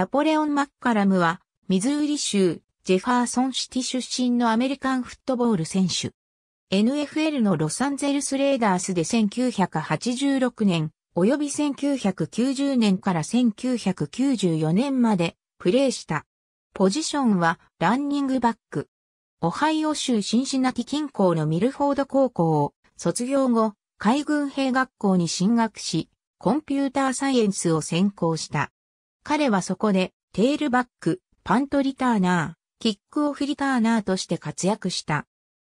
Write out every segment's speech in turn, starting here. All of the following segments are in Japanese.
ナポレオン・マッカラムは、ミズーリ州、ジェファーソンシティ出身のアメリカンフットボール選手。NFL のロサンゼルス・レーダースで1986年、及び1990年から1994年までプレーした。ポジションはランニングバック。オハイオ州シンシナティ近郊のミルフォード高校を卒業後、海軍兵学校に進学し、コンピューターサイエンスを専攻した。彼はそこで、テールバック、パントリターナー、キックオフリターナーとして活躍した。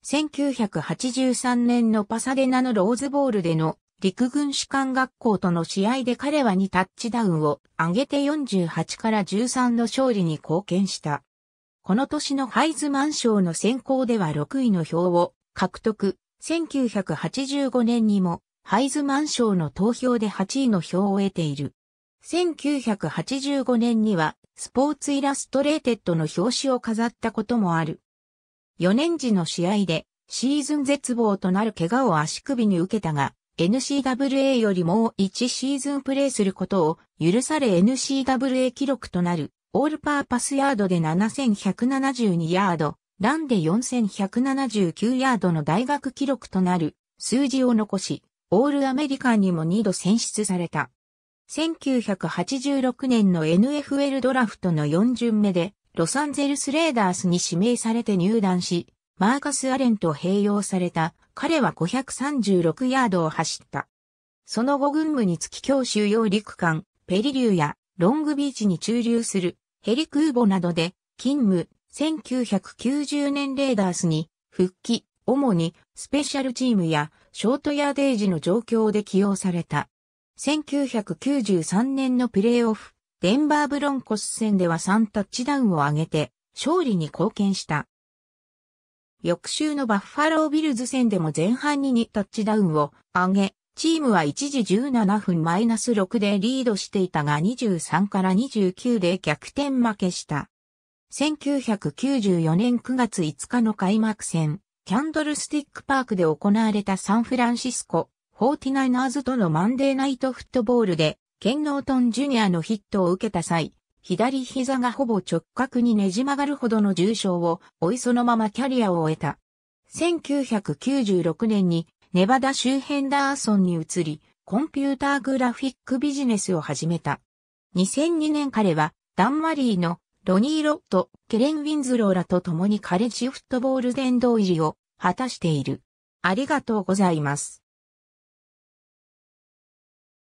1983年のパサデナのローズボールでの陸軍士官学校との試合で彼は2タッチダウンを上げて48から13の勝利に貢献した。この年のハイズマン賞の選考では6位の票を獲得。1985年にもハイズマン賞の投票で8位の票を得ている。1985年にはスポーツイラストレーテッドの表紙を飾ったこともある。4年時の試合でシーズン絶望となる怪我を足首に受けたが、n c w a よりも1シーズンプレーすることを許され n c w a 記録となるオールパーパスヤードで7172ヤード、ランで4179ヤードの大学記録となる数字を残し、オールアメリカンにも2度選出された。1986年の NFL ドラフトの4巡目で、ロサンゼルスレーダースに指名されて入団し、マーカス・アレンと併用された、彼は536ヤードを走った。その後軍務につき教習用陸間、ペリリューやロングビーチに駐留するヘリ空母などで勤務、1990年レーダースに復帰、主にスペシャルチームやショートヤーデージの状況で起用された。1993年のプレーオフ、デンバーブロンコス戦では3タッチダウンを挙げて、勝利に貢献した。翌週のバッファロービルズ戦でも前半に2タッチダウンを上げ、チームは一時17分マイナス6でリードしていたが23から29で逆転負けした。1994年9月5日の開幕戦、キャンドルスティックパークで行われたサンフランシスコフォーティナイナーズとのマンデーナイトフットボールで、ケン・ノートン・ジュニアのヒットを受けた際、左膝がほぼ直角にねじ曲がるほどの重傷をおいそのままキャリアを終えた。1996年にネバダ周辺ダーソンに移り、コンピューターグラフィックビジネスを始めた。2002年彼はダンマリーのロニー・ロット、ケレン・ウィンズローらと共にカレッジフットボール殿堂入りを果たしている。ありがとうございます。